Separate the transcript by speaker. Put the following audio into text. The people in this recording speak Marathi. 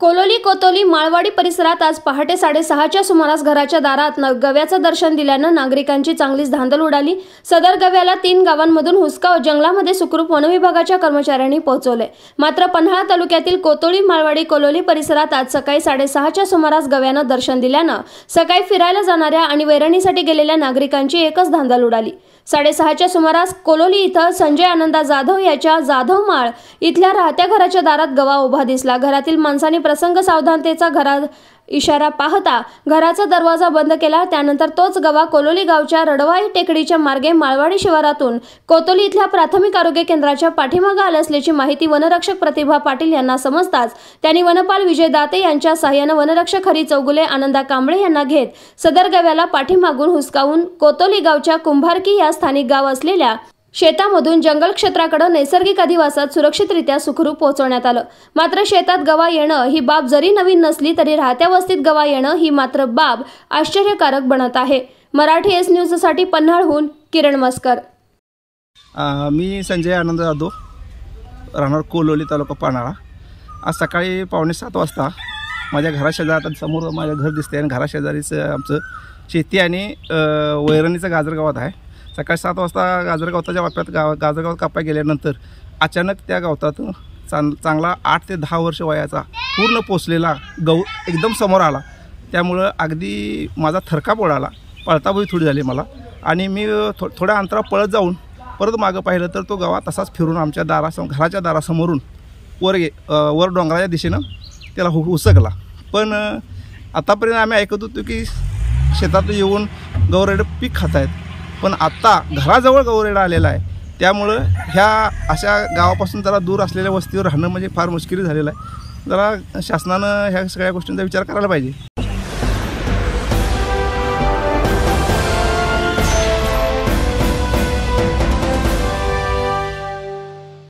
Speaker 1: कोलोली कोतोली माळवाडी परिसरात आज पहाटे साडेसहाच्या सुमारास घराच्या दारात गव्याचं दर्शन दिल्यानं नागरिकांची चांगलीच धांदल उडाली सदर गव्याला तीन गावांमधून हुसका जंगलामध्ये सुखरूप वनविभागाच्या कर्मचाऱ्यांनी पोहोचवले मात्र पन्हाळा तालुक्यातील कोतोळी माळवाडी कोलोली परिसरात आज सकाळी साडेसहाच्या सुमारास गव्यानं दर्शन दिल्यानं सकाळी फिरायला जाणाऱ्या आणि वैरणीसाठी गेलेल्या नागरिकांची एकच धांदल उडाली साडेसहाच्या सुमारास कोलोली इथं संजय आनंदा जाधव याच्या जाधव माळ इथल्या राहत्या घराच्या दारात गवा उभा दिसला घरातील माणसांनी प्रसंग सावधानतेचा घरा इशारा पाहता घराचा दरवाजा बंद केला त्यानंतर तोच गवा कोलोली गावच्या रडवाई टेकडीच्या मार्गे माळवाडी शिवारातून कोतोली इथल्या प्राथमिक आरोग्य केंद्राच्या पाठीमागा आल्या असल्याची माहिती वनरक्षक प्रतिभा पाटील यांना समजताच त्यांनी वनपाल विजय दाते यांच्या सहाय्यानं वनरक्षक हरी चौगुले आनंदा कांबळे यांना घेत सदर गव्याला पाठीमागून हुसकावून कोतोली गावच्या कुंभारकी या स्थानिक गाव असलेल्या शेतामधून जंगल क्षेत्राकडे नैसर्गिक अधिवासात सुरक्षितरित्या सुखरूप पोहोचवण्यात आलं मात्र शेतात गवा येणं ही बाब जरी नवीन नसली तरी राहत्या वस्तीत गवा येणं ही मात्र बाब आश्चर्यकारक बनत आहे मराठी एस न्यूजसाठी पन्हाळहून किरण मस्कर
Speaker 2: मी संजय आनंद जाधव राहणार कोलोली तालुका पन्हाळा आज सकाळी पावणे सात वाजता माझ्या घराशेजार समोर माझं घर दिसते आणि घराशेजारीच आमचं शेती आणि वैरणीचं गाजर गावात आहे सकाळी सात वाजता गाजरगावताच्या वाप्यात गाव गाजरगाव कापाय गेल्यानंतर अचानक त्या गावतात चांग चांगला आठ ते दहा वर्ष वयाचा पूर्ण पोचलेला गौ एकदम समोर आला त्यामुळं अगदी माझा थरकाप उडाला पळताबळी थोडी झाली मला आणि मी थो थोड्या अंतरा पळत जाऊन परत मागं पाहिलं तर तो गवा तसाच फिरून आमच्या दारासम घराच्या दारासमोरून वर गे वर डोंगराच्या दिशेनं त्याला हु उसकला पण आतापर्यंत आम्ही ऐकत होतो की शेतात येऊन गौरडे पीक खात आहेत पण आत्ता घराजवळ गौरेडा आलेला आहे त्यामुळं ह्या अशा गावापासून जरा दूर असलेल्या वस्तीवर राहणं म्हणजे फार मुश्किल झालेलं आहे जरा शासनानं ह्या सगळ्या गोष्टींचा विचार करायला पाहिजे